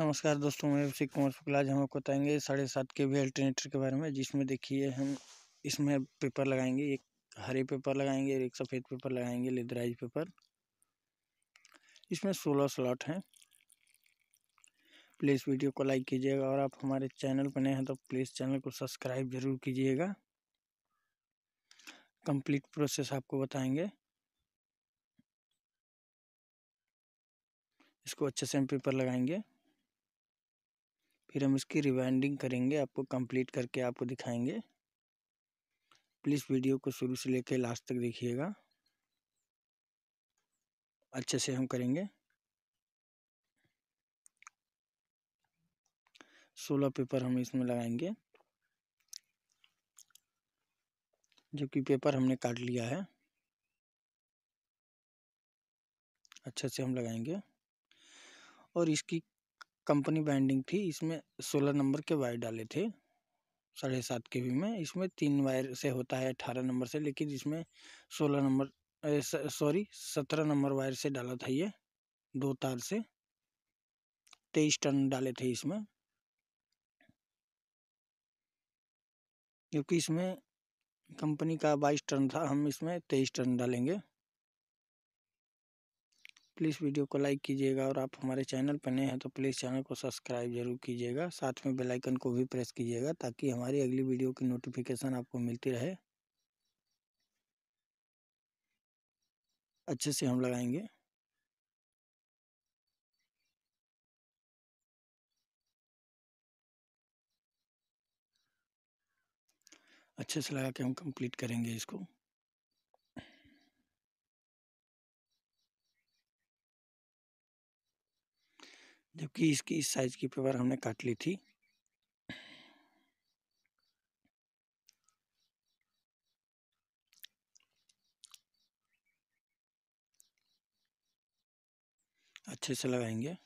नमस्कार दोस्तों मैं अभिषेक कुमार शुक्ला आज हम आपको बताएंगे साढ़े सात के वी अल्टरनेटर के बारे में जिसमें देखिए हम इसमें पेपर लगाएंगे एक हरे पेपर लगाएंगे एक सफ़ेद पेपर लगाएंगे लेदराइज पेपर इसमें सोलह स्लॉट हैं प्लीज़ वीडियो को लाइक कीजिएगा और आप हमारे चैनल पर नए हैं तो प्लीज़ चैनल को सब्सक्राइब ज़रूर कीजिएगा कंप्लीट प्रोसेस आपको बताएंगे इसको अच्छे से हम पेपर लगाएंगे फिर हम इसकी रिवाइंडिंग करेंगे आपको कंप्लीट करके आपको दिखाएंगे प्लीज़ वीडियो को शुरू से लेकर लास्ट तक देखिएगा अच्छे से हम करेंगे सोलह पेपर हम इसमें लगाएंगे जो कि पेपर हमने काट लिया है अच्छे से हम लगाएंगे और इसकी कंपनी बाइंडिंग थी इसमें सोलह नंबर के वायर डाले थे साढ़े सात के वी में इसमें तीन वायर से होता है अठारह नंबर से लेकिन इसमें सोलह नंबर सॉरी सत्रह नंबर वायर से डाला था ये दो तार से तेईस टन डाले थे इसमें क्योंकि इसमें कंपनी का बाईस टन था हम इसमें तेईस टन डालेंगे प्लीज़ वीडियो को लाइक कीजिएगा और आप हमारे चैनल पर नए हैं तो प्लीज़ चैनल को सब्सक्राइब जरूर कीजिएगा साथ में बेल आइकन को भी प्रेस कीजिएगा ताकि हमारी अगली वीडियो की नोटिफिकेशन आपको मिलती रहे अच्छे से हम लगाएंगे अच्छे से लगा के हम कंप्लीट करेंगे इसको जबकि इसकी इस साइज की पेपर हमने काट ली थी अच्छे से लगाएंगे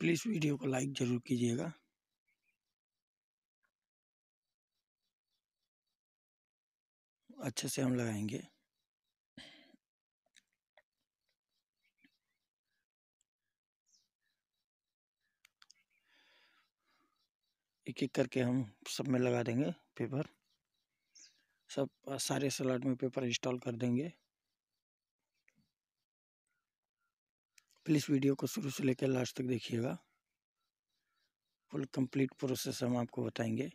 प्लीज़ वीडियो को लाइक ज़रूर कीजिएगा अच्छे से हम लगाएंगे एक एक करके हम सब में लगा देंगे पेपर सब सारे सलाड में पेपर इंस्टॉल कर देंगे प्लीज़ वीडियो को शुरू से लेकर लास्ट तक देखिएगा फुल कंप्लीट प्रोसेस हम आपको बताएंगे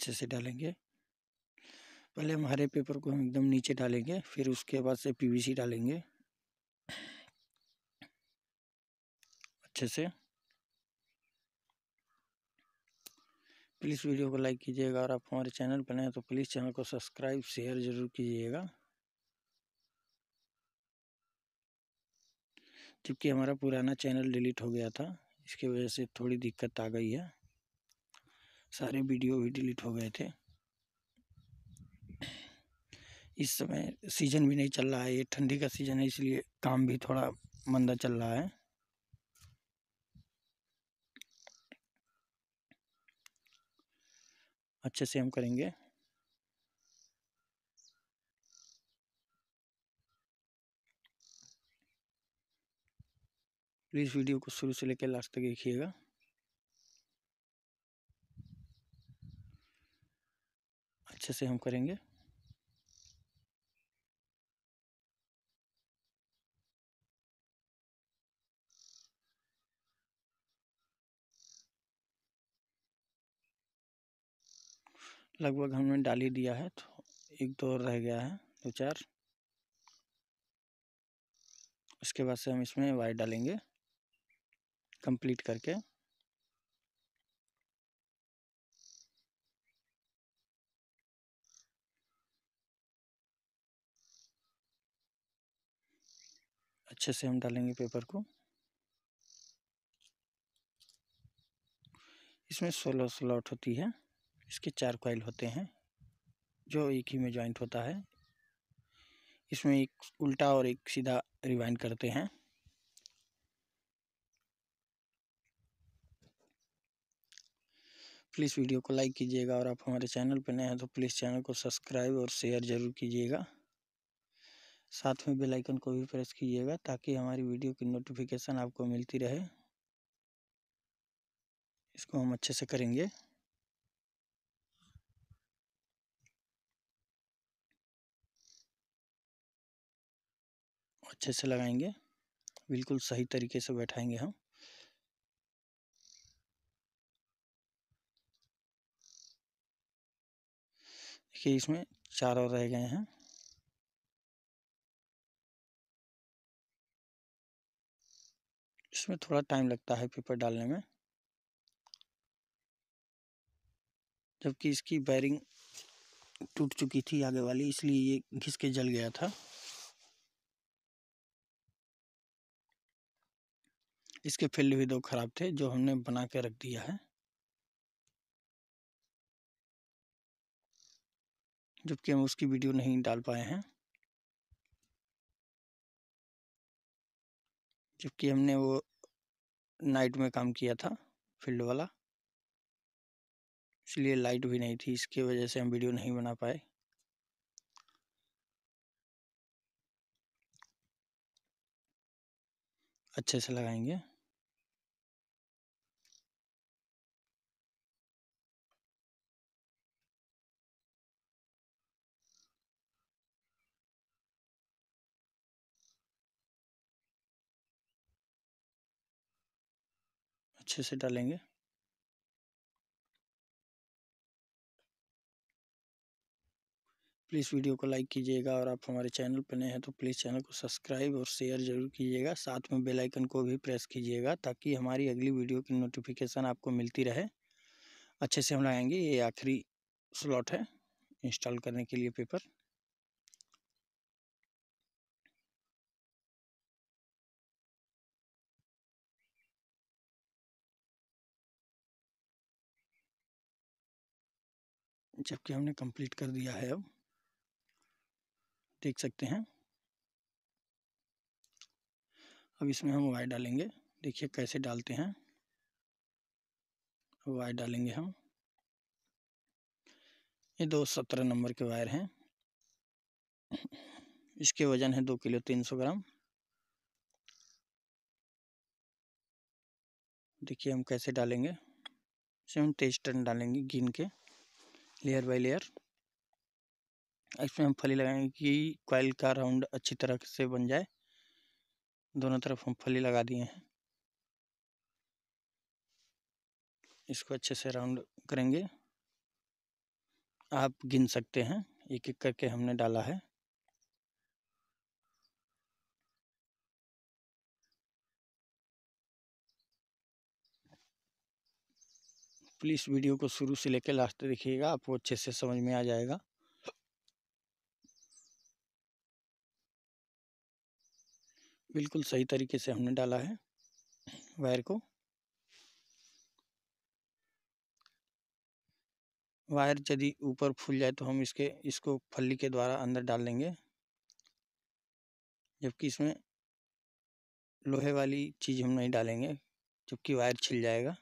अच्छे से डालेंगे पहले हम हरे पेपर को हम एकदम नीचे डालेंगे फिर उसके बाद से पीवीसी डालेंगे अच्छे से प्लीज़ वीडियो को लाइक कीजिएगा और आप हमारे चैनल पर नए हैं तो प्लीज़ चैनल को सब्सक्राइब शेयर ज़रूर कीजिएगा जबकि हमारा पुराना चैनल डिलीट हो गया था इसकी वजह से थोड़ी दिक्कत आ गई है सारे वीडियो भी डिलीट हो गए थे इस समय सीज़न भी नहीं चल रहा है ये ठंडी का सीज़न है इसलिए काम भी थोड़ा मंदा चल रहा है अच्छे से हम करेंगे प्लीज़ वीडियो को शुरू से लेकर लास्ट तक देखिएगा अच्छे से हम करेंगे लगभग हमने डाल ही दिया है तो एक दो रह गया है दो चार उसके बाद से हम इसमें वायर डालेंगे कंप्लीट करके अच्छे से हम डालेंगे पेपर को इसमें सोलह स्लॉट होती है इसके चार कॉयल होते हैं जो एक ही में जॉइंट होता है इसमें एक उल्टा और एक सीधा रिवाइंड करते हैं प्लीज़ वीडियो को लाइक कीजिएगा और आप हमारे चैनल पर नए हैं तो प्लीज़ चैनल को सब्सक्राइब और शेयर ज़रूर कीजिएगा साथ में बेल आइकन को भी प्रेस कीजिएगा ताकि हमारी वीडियो की नोटिफिकेशन आपको मिलती रहे इसको हम अच्छे से करेंगे अच्छे से लगाएंगे बिल्कुल सही तरीके से बैठाएंगे हम देखिए इसमें चार और रह गए हैं इसमें थोड़ा टाइम लगता है पेपर डालने में जबकि इसकी बैरिंग टूट चुकी थी आगे वाली इसलिए ये घिस के जल गया था इसके फील्ड भी दो खराब थे जो हमने बना के रख दिया है जबकि हम उसकी वीडियो नहीं डाल पाए हैं जबकि हमने वो नाइट में काम किया था फील्ड वाला इसलिए लाइट भी नहीं थी इसकी वजह से हम वीडियो नहीं बना पाए अच्छे से लगाएंगे अच्छे से डालेंगे प्लीज़ वीडियो को लाइक कीजिएगा और आप हमारे चैनल पर नए हैं तो प्लीज़ चैनल को सब्सक्राइब और शेयर ज़रूर कीजिएगा साथ में बेल आइकन को भी प्रेस कीजिएगा ताकि हमारी अगली वीडियो की नोटिफिकेशन आपको मिलती रहे अच्छे से हम लगाएंगे ये आखिरी स्लॉट है इंस्टॉल करने के लिए पेपर जबकि हमने कंप्लीट कर दिया है अब देख सकते हैं अब इसमें हम वाई डालेंगे देखिए कैसे डालते हैं वायर डालेंगे हम ये दो सत्रह नंबर के वायर हैं इसके वजन है दो किलो तीन सौ ग्राम देखिए हम कैसे डालेंगे इसे हम तेईस टन डालेंगे गिन के लेयर बाय लेयर इसमें हम फली लगाएंगे कि क्वाइल का राउंड अच्छी तरह से बन जाए दोनों तरफ हम फली लगा दिए हैं इसको अच्छे से राउंड करेंगे आप गिन सकते हैं एक एक करके हमने डाला है प्लीज़ वीडियो को शुरू से लेकर लास्ट देखिएगा आपको अच्छे से समझ में आ जाएगा बिल्कुल सही तरीके से हमने डाला है वायर को वायर यदि ऊपर फूल जाए तो हम इसके इसको फल्ली के द्वारा अंदर डाल लेंगे जबकि इसमें लोहे वाली चीज़ हम नहीं डालेंगे जबकि वायर छिल जाएगा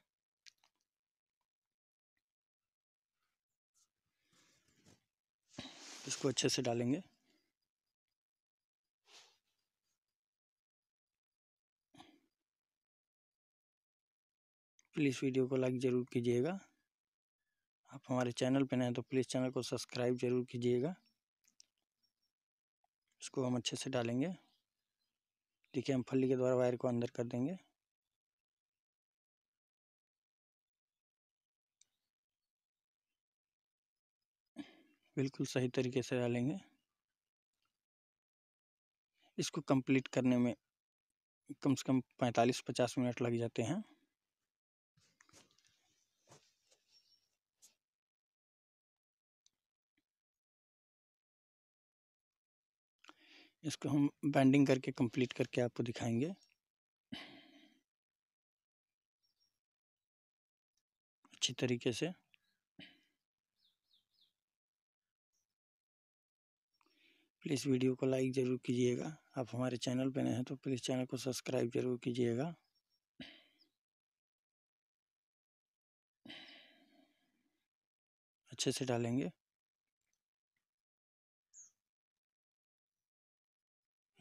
इसको अच्छे से डालेंगे प्लीज़ वीडियो को लाइक ज़रूर कीजिएगा आप हमारे चैनल पर नए तो प्लीज़ चैनल को सब्सक्राइब ज़रूर कीजिएगा इसको हम अच्छे से डालेंगे देखिए हम फली के द्वारा वायर को अंदर कर देंगे बिल्कुल सही तरीके से डालेंगे इसको कंप्लीट करने में कम से कम पैंतालीस पचास मिनट लग जाते हैं इसको हम बैंडिंग करके कंप्लीट करके आपको दिखाएंगे अच्छी तरीके से प्लीज़ वीडियो को लाइक ज़रूर कीजिएगा आप हमारे चैनल पर नए हैं तो प्लीज़ चैनल को सब्सक्राइब ज़रूर कीजिएगा अच्छे से डालेंगे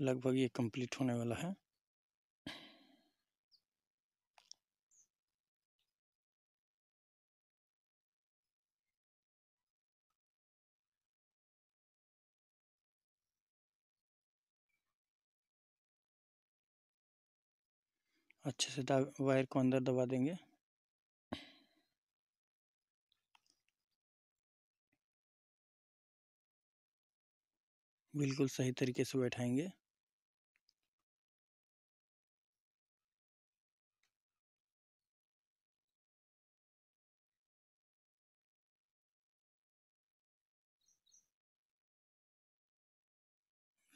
लगभग ये कंप्लीट होने वाला है अच्छे से वायर को अंदर दबा देंगे बिल्कुल सही तरीके से बैठाएंगे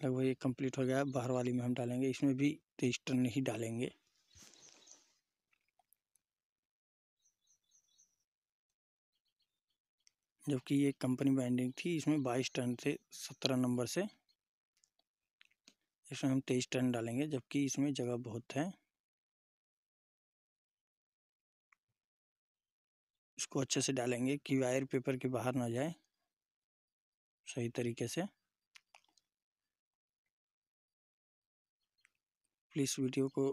लगभग ये कंप्लीट हो गया बाहर वाली में हम डालेंगे इसमें भी रजिस्टर तो नहीं डालेंगे जबकि ये कंपनी बाइंडिंग थी इसमें बाईस टन से सत्रह नंबर से इसमें हम तेईस टन डालेंगे जबकि इसमें जगह बहुत है इसको अच्छे से डालेंगे कि वायर पेपर के बाहर ना जाए सही तरीके से प्लीज़ वीडियो को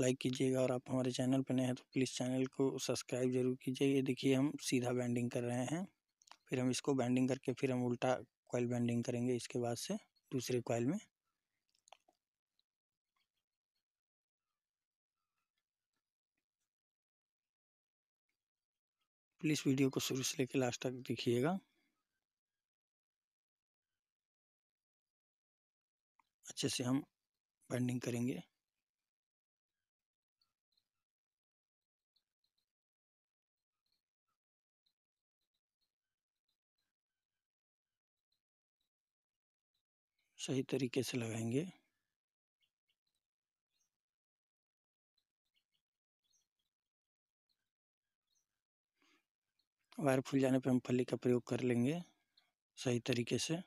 लाइक कीजिएगा और आप हमारे चैनल पर नए हैं तो प्लीज़ चैनल को सब्सक्राइब जरूर कीजिए ये देखिए हम सीधा बैंडिंग कर रहे हैं फिर हम इसको बाइंडिंग करके फिर हम उल्टा कॉयल बाइंडिंग करेंगे इसके बाद से दूसरे कॉयल में प्लीज़ वीडियो को शुरू से लेकर लास्ट तक देखिएगा अच्छे से हम बाइंडिंग करेंगे सही तरीके से लगाएंगे वायर फूल जाने पर हम फली का प्रयोग कर लेंगे सही तरीके से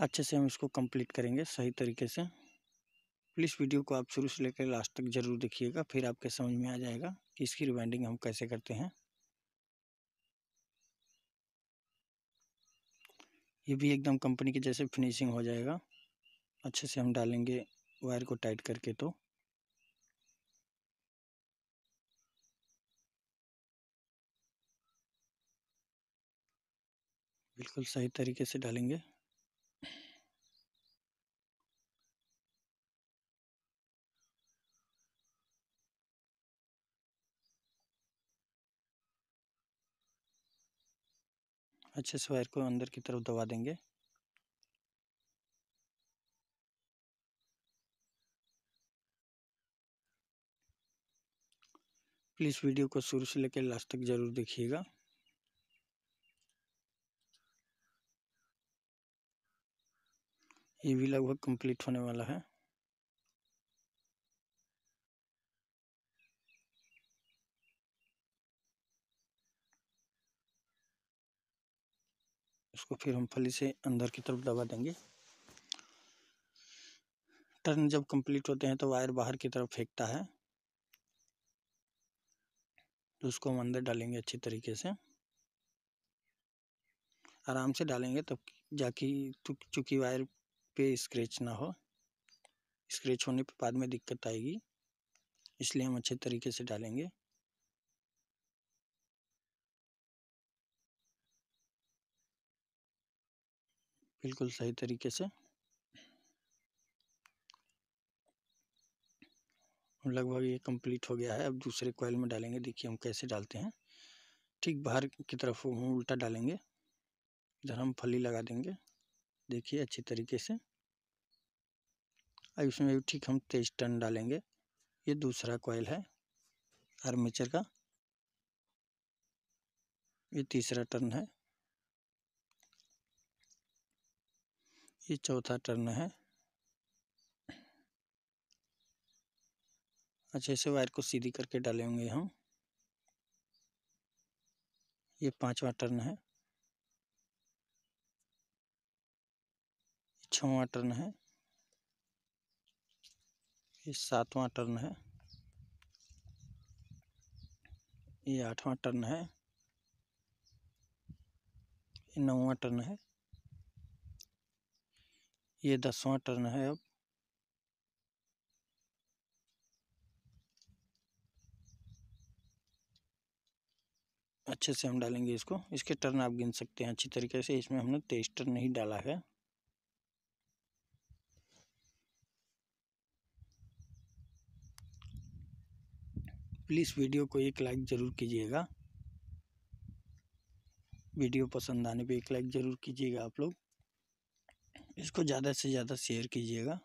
अच्छे से हम इसको कंप्लीट करेंगे सही तरीके से प्लीज़ वीडियो को आप शुरू से लेकर लास्ट तक ज़रूर देखिएगा फिर आपके समझ में आ जाएगा कि इसकी रिवाइंडिंग हम कैसे करते हैं ये भी एकदम कंपनी के जैसे फिनिशिंग हो जाएगा अच्छे से हम डालेंगे वायर को टाइट करके तो बिल्कुल सही तरीके से डालेंगे अच्छे से वायर को अंदर की तरफ दबा देंगे प्लीज़ वीडियो को शुरू से लेकर लास्ट तक ज़रूर देखिएगा ये भी लगभग कंप्लीट होने वाला है उसको फिर हम फली से अंदर की तरफ दबा देंगे टर्न जब कंप्लीट होते हैं तो वायर बाहर की तरफ फेंकता है तो उसको हम अंदर डालेंगे अच्छी तरीके से आराम से डालेंगे तब तो जाकि चूंकि वायर पे स्क्रैच ना हो स्क्रैच होने पर बाद में दिक्कत आएगी इसलिए हम अच्छे तरीके से डालेंगे बिल्कुल सही तरीके से लगभग ये कंप्लीट हो गया है अब दूसरे कोयल में डालेंगे देखिए हम कैसे डालते हैं ठीक बाहर की तरफ हम उल्टा डालेंगे इधर हम फली लगा देंगे देखिए अच्छी तरीके से अब इसमें भी ठीक हम तेईस टन डालेंगे ये दूसरा कोयल है आर्मेचर का ये तीसरा टर्न है ये चौथा टर्न है अच्छे से वायर को सीधी करके डाले होंगे हम ये पांचवा टर्न है छवा टर्न है ये सातवां टर्न है ये आठवां टर्न है ये नौवा टर्न है ये दसवां टर्न है अब अच्छे से हम डालेंगे इसको इसके टर्न आप गिन सकते हैं अच्छी तरीके से इसमें हमने तेईस टर्न नहीं डाला है प्लीज़ वीडियो को एक लाइक ज़रूर कीजिएगा वीडियो पसंद आने पे एक लाइक ज़रूर कीजिएगा आप लोग इसको ज़्यादा से ज़्यादा शेयर कीजिएगा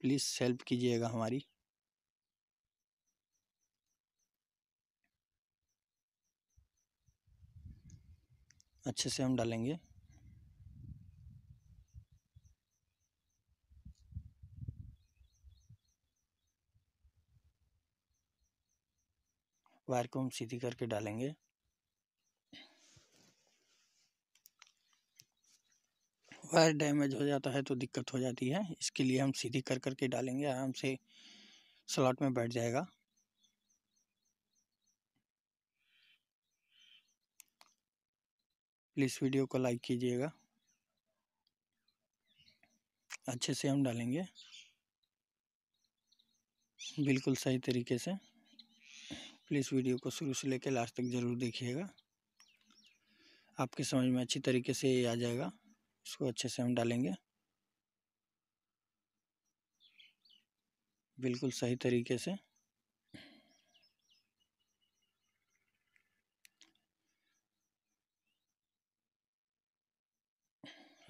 प्लीज़ हेल्प कीजिएगा हमारी अच्छे से हम डालेंगे वायर को हम सीधी करके डालेंगे वायर डैमेज हो जाता है तो दिक्कत हो जाती है इसके लिए हम सीधी कर कर के डालेंगे आराम से स्लॉट में बैठ जाएगा प्लीज़ वीडियो को लाइक कीजिएगा अच्छे से हम डालेंगे बिल्कुल सही तरीके से प्लीज़ वीडियो को शुरू से लेकर लास्ट तक ज़रूर देखिएगा आपके समझ में अच्छी तरीके से ये आ जाएगा इसको अच्छे से हम डालेंगे बिल्कुल सही तरीके से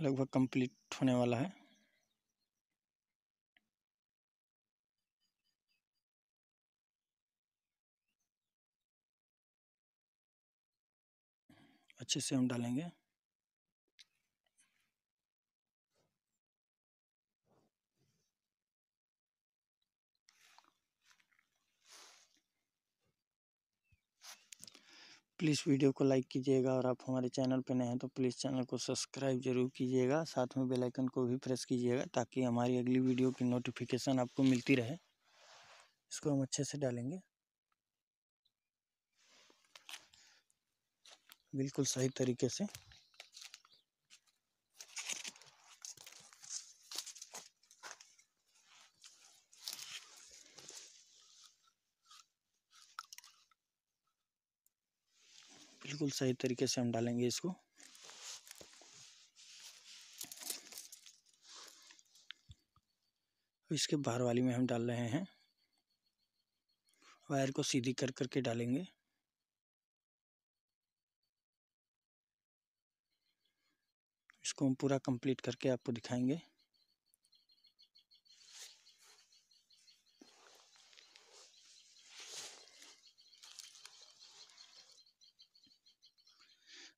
लगभग कंप्लीट होने वाला है अच्छे से हम डालेंगे प्लीज़ वीडियो को लाइक कीजिएगा और आप हमारे चैनल पर नए हैं तो प्लीज़ चैनल को सब्सक्राइब जरूर कीजिएगा साथ में बेल आइकन को भी प्रेस कीजिएगा ताकि हमारी अगली वीडियो की नोटिफिकेशन आपको मिलती रहे इसको हम अच्छे से डालेंगे बिल्कुल सही तरीके से बिल्कुल सही तरीके से हम डालेंगे इसको इसके बाहर वाली में हम डाल रहे हैं वायर को सीधी कर करके डालेंगे इसको हम पूरा कंप्लीट करके आपको दिखाएंगे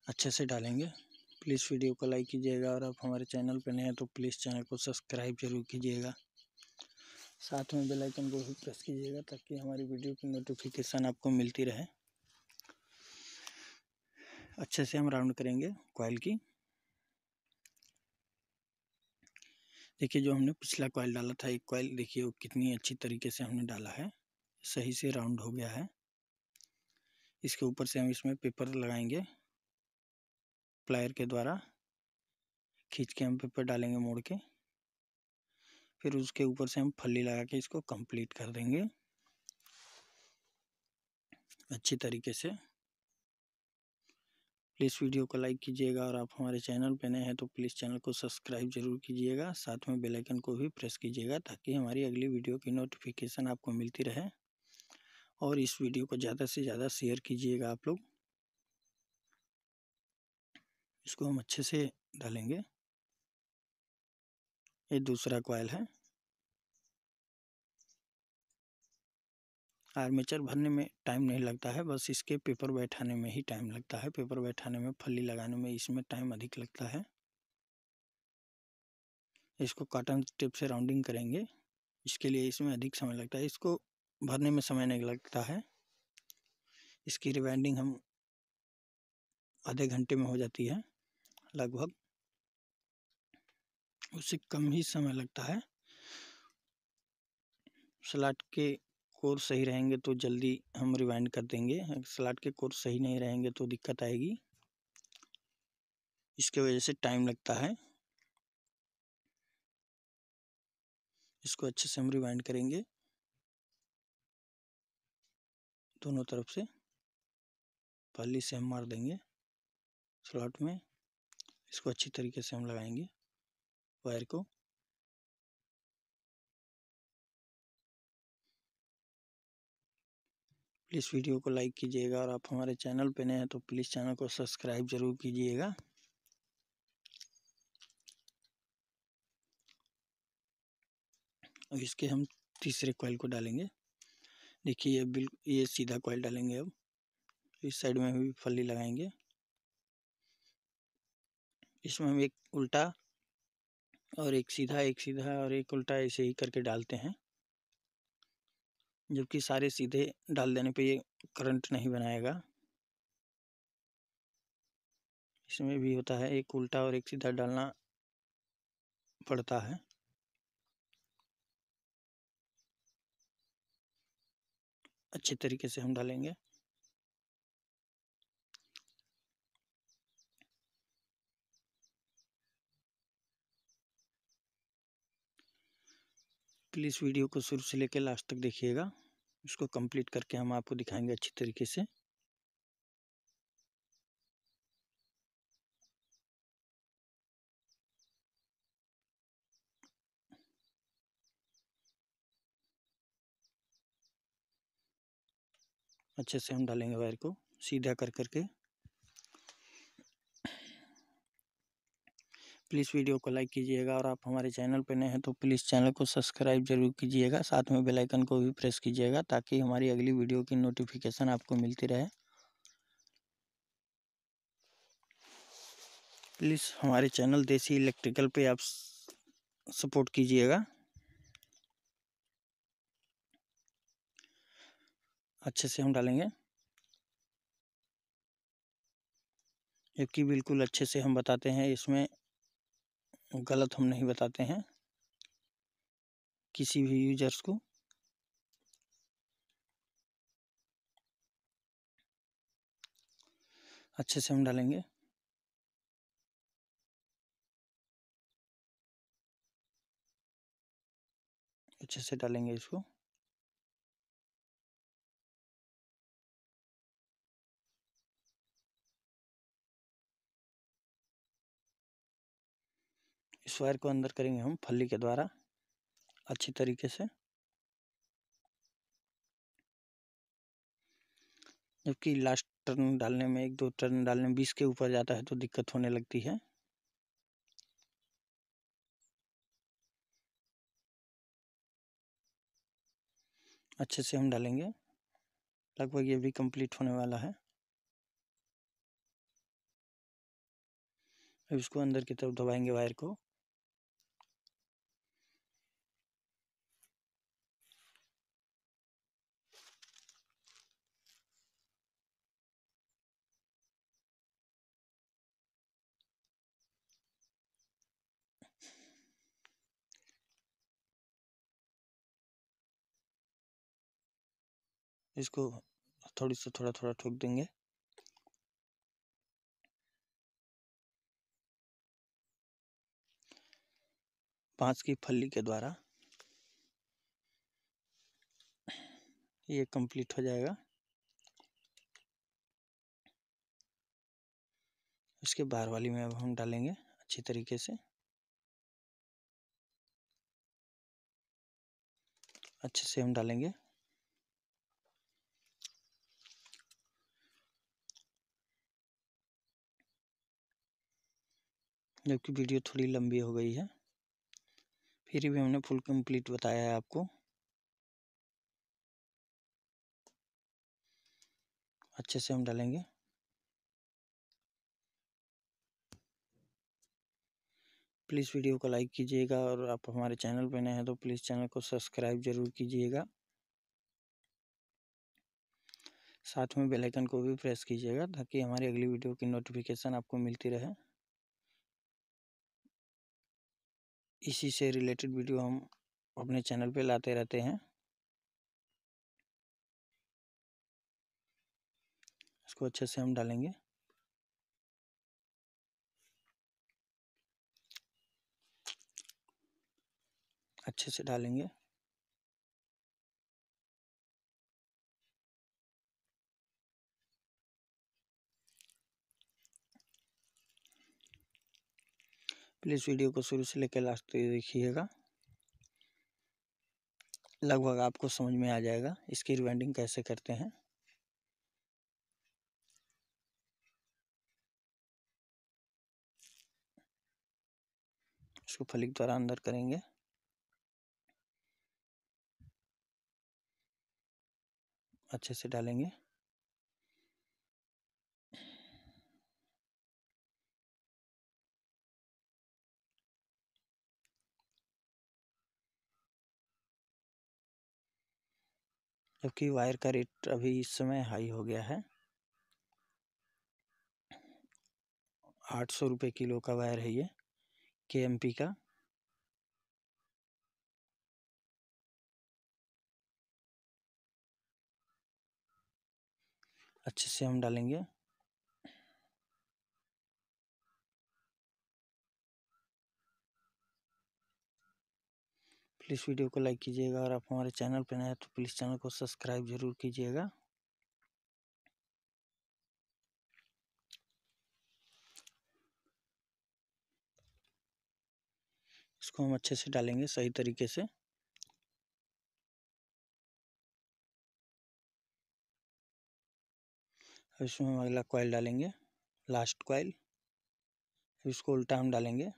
अच्छे से डालेंगे प्लीज़ वीडियो को लाइक कीजिएगा और आप हमारे चैनल पर नए हैं तो प्लीज़ चैनल को सब्सक्राइब जरूर कीजिएगा साथ में बेल आइकन को भी प्रेस कीजिएगा ताकि हमारी वीडियो की नोटिफिकेशन आपको मिलती रहे अच्छे से हम राउंड करेंगे कॉयल की देखिए जो हमने पिछला कॉयल डाला था एक कॉयल देखिए वो कितनी अच्छी तरीके से हमने डाला है सही से राउंड हो गया है इसके ऊपर से हम इसमें पेपर लगाएंगे प्लायर के द्वारा खींच के हम पेपर डालेंगे मोड़ के फिर उसके ऊपर से हम फली लगा के इसको कंप्लीट कर देंगे अच्छी तरीके से प्लीज़ वीडियो को लाइक कीजिएगा और आप हमारे चैनल पर नए हैं तो प्लीज़ चैनल को सब्सक्राइब जरूर कीजिएगा साथ में बेल आइकन को भी प्रेस कीजिएगा ताकि हमारी अगली वीडियो की नोटिफिकेशन आपको मिलती रहे और इस वीडियो को ज़्यादा से ज़्यादा शेयर कीजिएगा आप लोग इसको हम अच्छे से डालेंगे ये दूसरा कॉयल है आर्मेचर भरने में टाइम नहीं लगता है बस इसके पेपर बैठाने में ही टाइम लगता है पेपर बैठाने में फली लगाने में इसमें टाइम अधिक लगता है इसको कॉटन टिप से राउंडिंग करेंगे इसके लिए इसमें अधिक समय लगता है इसको भरने में समय नहीं लगता है इसकी रिवाइंडिंग हम आधे घंटे में हो जाती है लगभग उससे कम ही समय लगता है स्लाट के कोर सही रहेंगे तो जल्दी हम रिवाइंड कर देंगे स्लाट के कोर सही नहीं रहेंगे तो दिक्कत आएगी इसके वजह से टाइम लगता है इसको अच्छे से हम रिवाइंड करेंगे दोनों तरफ से पहली से हम मार देंगे स्लॉट में इसको अच्छी तरीके से हम लगाएंगे वायर को प्लीज़ वीडियो को लाइक कीजिएगा और आप हमारे चैनल पे नए हैं तो प्लीज़ चैनल को सब्सक्राइब ज़रूर कीजिएगा और इसके हम तीसरे कॉइल को डालेंगे देखिए ये बिल्कुल ये सीधा कॉयल डालेंगे अब इस साइड में भी फली लगाएंगे इसमें हम एक उल्टा और एक सीधा एक सीधा और एक उल्टा ऐसे ही करके डालते हैं जबकि सारे सीधे डाल देने पे ये करंट नहीं बनाएगा इसमें भी होता है एक उल्टा और एक सीधा डालना पड़ता है अच्छे तरीके से हम डालेंगे प्लीज़ वीडियो को शुरू से लेकर लास्ट तक देखिएगा उसको कंप्लीट करके हम आपको दिखाएंगे अच्छी तरीके से अच्छे से हम डालेंगे वायर को सीधा कर करके प्लीज़ वीडियो को लाइक कीजिएगा और आप हमारे चैनल पर नए हैं तो प्लीज़ चैनल को सब्सक्राइब जरूर कीजिएगा साथ में बेल आइकन को भी प्रेस कीजिएगा ताकि हमारी अगली वीडियो की नोटिफिकेशन आपको मिलती रहे प्लीज़ हमारे चैनल देसी इलेक्ट्रिकल पे आप सपोर्ट कीजिएगा अच्छे से हम डालेंगे जबकि बिल्कुल अच्छे से हम बताते हैं इसमें गलत हम नहीं बताते हैं किसी भी यूजर्स को अच्छे से हम डालेंगे अच्छे से डालेंगे इसको इस वायर को अंदर करेंगे हम फली के द्वारा अच्छी तरीके से जबकि लास्ट टर्न डालने में एक दो टर्न डालने में बीस के ऊपर जाता है तो दिक्कत होने लगती है अच्छे से हम डालेंगे लगभग ये भी कंप्लीट होने वाला है अब इसको अंदर की तरफ दबाएंगे वायर को इसको थोड़ी सी थोड़ा थोड़ा ठोक देंगे पांच की फल्ली के द्वारा ये कंप्लीट हो जाएगा उसके बाहर वाली में अब हम डालेंगे अच्छी तरीके से अच्छे से हम डालेंगे जबकि वीडियो थोड़ी लंबी हो गई है फिर भी हमने फुल कंप्लीट बताया है आपको अच्छे से हम डालेंगे प्लीज़ वीडियो को लाइक कीजिएगा और आप हमारे चैनल पर नए हैं तो प्लीज़ चैनल को सब्सक्राइब ज़रूर कीजिएगा साथ में बेल आइकन को भी प्रेस कीजिएगा ताकि हमारी अगली वीडियो की नोटिफिकेशन आपको मिलती रहे इसी से रिलेटेड वीडियो हम अपने चैनल पे लाते रहते हैं इसको अच्छे से हम डालेंगे अच्छे से डालेंगे प्लीज़ वीडियो को शुरू से लेकर लास्ट तक देखिएगा लगभग आपको समझ में आ जाएगा इसकी रिवाइंडिंग कैसे करते हैं इसको फलिक द्वारा अंदर करेंगे अच्छे से डालेंगे जबकि वायर का रेट अभी इस समय हाई हो गया है आठ सौ रुपये किलो का वायर है ये के एम पी का अच्छे से हम डालेंगे प्लीज़ वीडियो को लाइक कीजिएगा और आप हमारे चैनल पर नए हैं तो प्लीज़ चैनल को सब्सक्राइब ज़रूर कीजिएगा इसको हम अच्छे से डालेंगे सही तरीके से इसमें हम अगला कॉइल डालेंगे लास्ट कॉयल इसको उल्टा हम डालेंगे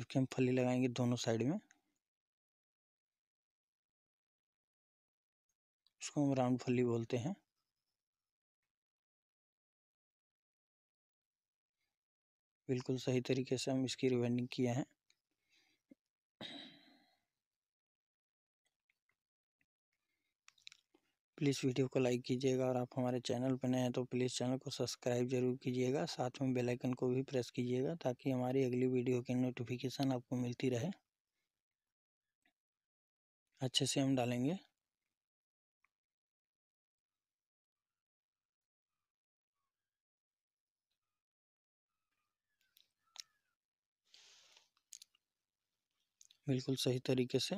क्योंकि हम फली लगाएंगे दोनों साइड में उसको हम राउंड फली बोलते हैं बिल्कुल सही तरीके से हम इसकी रिवाइंडिंग किए हैं प्लीज़ वीडियो को लाइक कीजिएगा और आप हमारे चैनल पर नए हैं तो प्लीज़ चैनल को सब्सक्राइब जरूर कीजिएगा साथ में बेल आइकन को भी प्रेस कीजिएगा ताकि हमारी अगली वीडियो की नोटिफिकेशन आपको मिलती रहे अच्छे से हम डालेंगे बिल्कुल सही तरीके से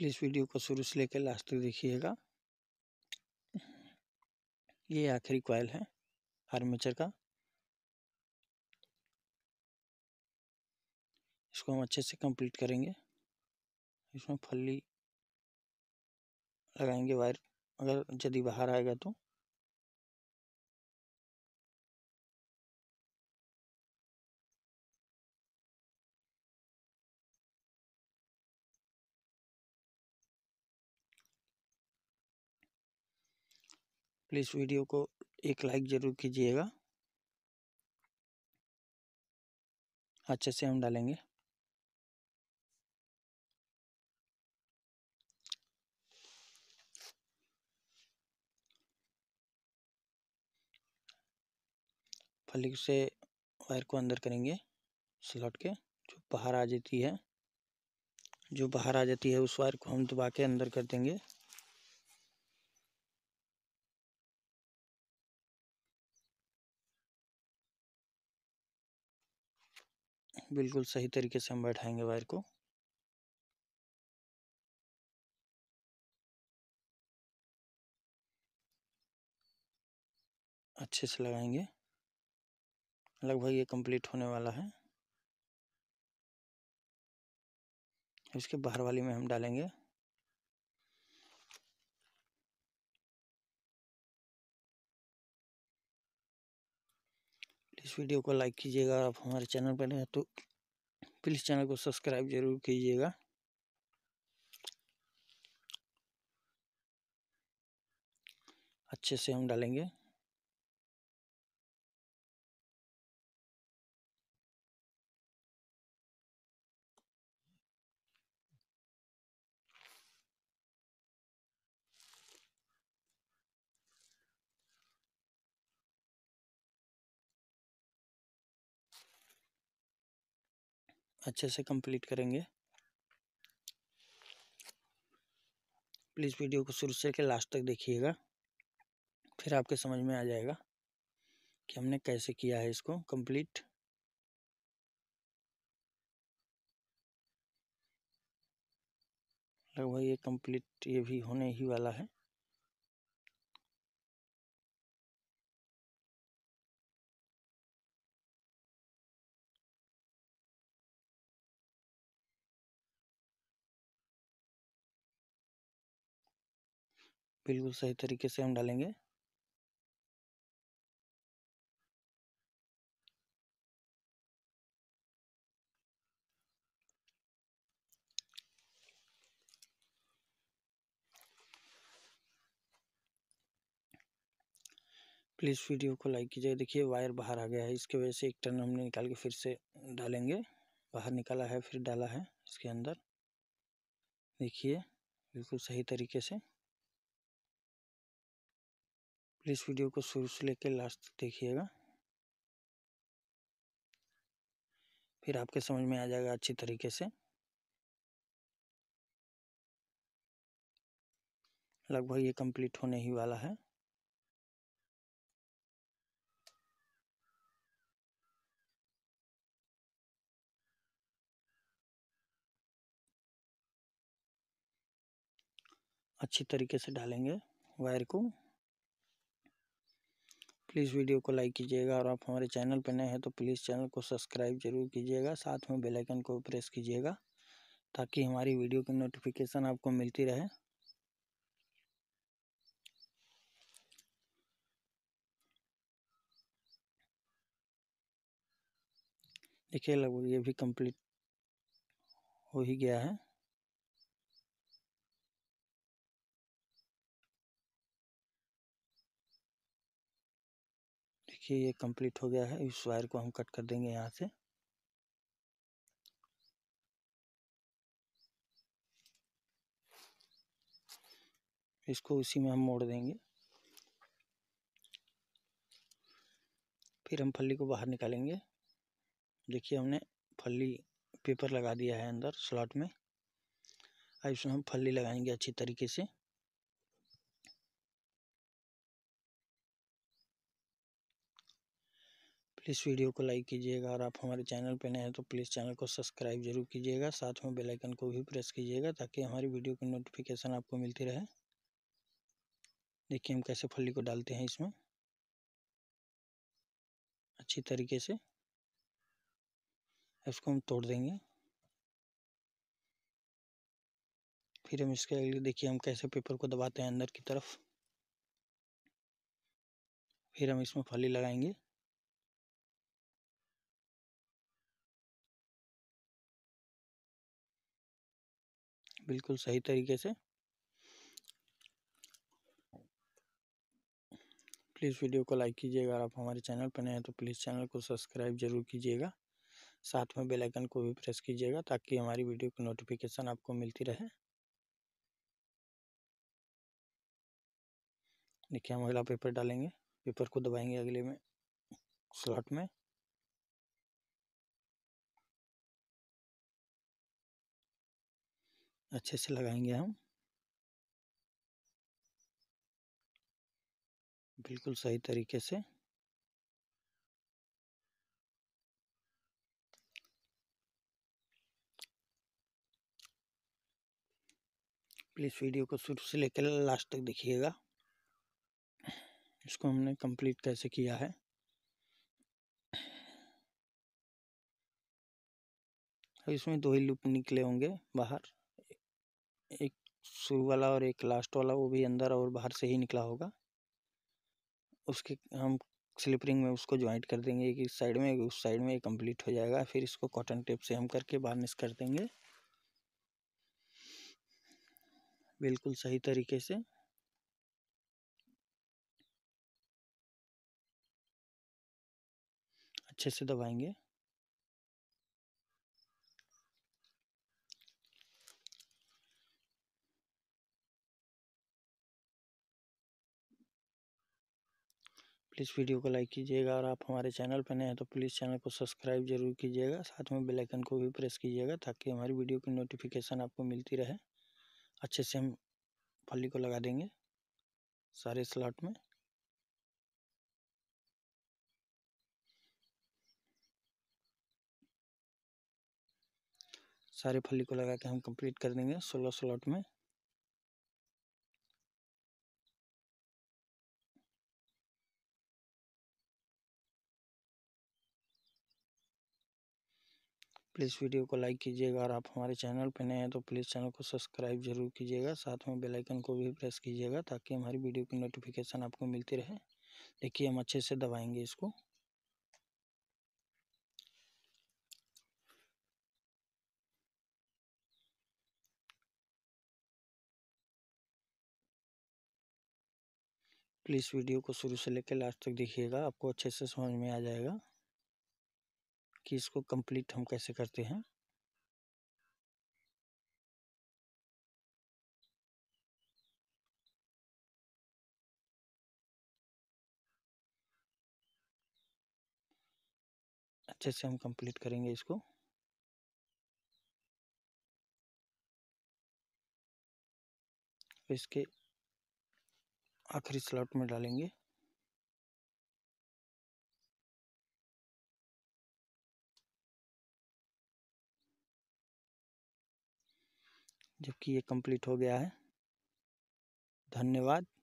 प्लीज़ वीडियो को शुरू से लेकर लास्ट तक देखिएगा ये आखिरी कॉयल है आर्मेचर का इसको हम अच्छे से कंप्लीट करेंगे इसमें फल्ली लगाएंगे वायर अगर यदि बाहर आएगा तो प्लीज़ वीडियो को एक लाइक ज़रूर कीजिएगा अच्छे से हम डालेंगे फलिक से वायर को अंदर करेंगे स्लॉट के जो बाहर आ जाती है जो बाहर आ जाती है उस वायर को हम दबा के अंदर कर देंगे बिल्कुल सही तरीके से हम बैठाएंगे वायर को अच्छे से लगाएंगे लगभग ये कंप्लीट होने वाला है इसके बाहर वाली में हम डालेंगे इस वीडियो को लाइक कीजिएगा आप हमारे चैनल पर हैं तो प्लीज़ चैनल को सब्सक्राइब जरूर कीजिएगा अच्छे से हम डालेंगे अच्छे से कंप्लीट करेंगे प्लीज़ वीडियो को शुरू से के लास्ट तक देखिएगा फिर आपके समझ में आ जाएगा कि हमने कैसे किया है इसको कंप्लीट लगभग ये कंप्लीट ये भी होने ही वाला है बिल्कुल सही तरीके से हम डालेंगे प्लीज़ वीडियो को लाइक कीजिए देखिए वायर बाहर आ गया है इसके वजह से एक टर्न हमने निकाल के फिर से डालेंगे बाहर निकाला है फिर डाला है इसके अंदर देखिए बिल्कुल सही तरीके से प्लीज़ वीडियो को शुरू से लेकर लास्ट तक देखिएगा फिर आपके समझ में आ जाएगा अच्छी तरीके से लगभग ये कंप्लीट होने ही वाला है अच्छी तरीके से डालेंगे वायर को प्लीज़ वीडियो को लाइक कीजिएगा और आप हमारे चैनल पर नए हैं तो प्लीज़ चैनल को सब्सक्राइब जरूर कीजिएगा साथ में बेल आइकन को प्रेस कीजिएगा ताकि हमारी वीडियो की नोटिफिकेशन आपको मिलती रहे देखिए लगभग ये भी कंप्लीट हो ही गया है देखिए ये कंप्लीट हो गया है इस वायर को हम कट कर देंगे यहाँ से इसको उसी में हम मोड़ देंगे फिर हम फली को बाहर निकालेंगे देखिए हमने फली पेपर लगा दिया है अंदर स्लॉट में अब इसमें हम फली लगाएंगे अच्छी तरीके से प्लीज़ वीडियो को लाइक कीजिएगा और आप हमारे चैनल पर नए हैं तो प्लीज़ चैनल को सब्सक्राइब जरूर कीजिएगा साथ में बेल आइकन को भी प्रेस कीजिएगा ताकि हमारी वीडियो की नोटिफिकेशन आपको मिलती रहे देखिए हम कैसे फली को डालते हैं इसमें अच्छी तरीके से इसको हम तोड़ देंगे फिर हम इसके लिए देखिए हम कैसे पेपर को दबाते हैं अंदर की तरफ फिर हम इसमें फली लगाएंगे बिल्कुल सही तरीके से प्लीज़ वीडियो को लाइक कीजिएगा अगर आप हमारे चैनल पर नए हैं तो प्लीज़ चैनल को सब्सक्राइब जरूर कीजिएगा साथ में बेल आइकन को भी प्रेस कीजिएगा ताकि हमारी वीडियो की नोटिफिकेशन आपको मिलती रहे देखिए हम अगला पेपर डालेंगे पेपर को दबाएंगे अगले में स्लॉट में अच्छे से लगाएंगे हम बिल्कुल सही तरीके से प्लीज़ वीडियो को शुरू से लेकर लास्ट तक देखिएगा इसको हमने कंप्लीट कैसे किया है इसमें दो ही लूप निकले होंगे बाहर एक शुरू वाला और एक लास्ट वाला वो भी अंदर और बाहर से ही निकला होगा उसके हम स्लिप रिंग में उसको ज्वाइंट कर देंगे एक इस साइड में उस साइड में कंप्लीट हो जाएगा फिर इसको कॉटन टेप से हम करके बार्निश कर देंगे बिल्कुल सही तरीके से अच्छे से दबाएंगे प्लीज़ वीडियो को लाइक कीजिएगा और आप हमारे चैनल पर नए हैं तो प्लीज़ चैनल को सब्सक्राइब जरूर कीजिएगा साथ में बेल आइकन को भी प्रेस कीजिएगा ताकि हमारी वीडियो की नोटिफिकेशन आपको मिलती रहे अच्छे से हम फली को लगा देंगे सारे स्लॉट में सारे फली को लगा के हम कंप्लीट कर देंगे सोलह स्लॉट में प्लीज़ वीडियो को लाइक कीजिएगा और आप हमारे चैनल पर नए हैं तो प्लीज़ चैनल को सब्सक्राइब जरूर कीजिएगा साथ में बेल आइकन को भी प्रेस कीजिएगा ताकि हमारी वीडियो की नोटिफिकेशन आपको मिलती रहे देखिए हम अच्छे से दबाएंगे इसको प्लीज़ वीडियो को शुरू से लेकर लास्ट तक देखिएगा आपको अच्छे से समझ में आ जाएगा कि इसको कंप्लीट हम कैसे करते हैं अच्छे से हम कंप्लीट करेंगे इसको इसके आखिरी स्लॉट में डालेंगे जबकि ये कंप्लीट हो गया है धन्यवाद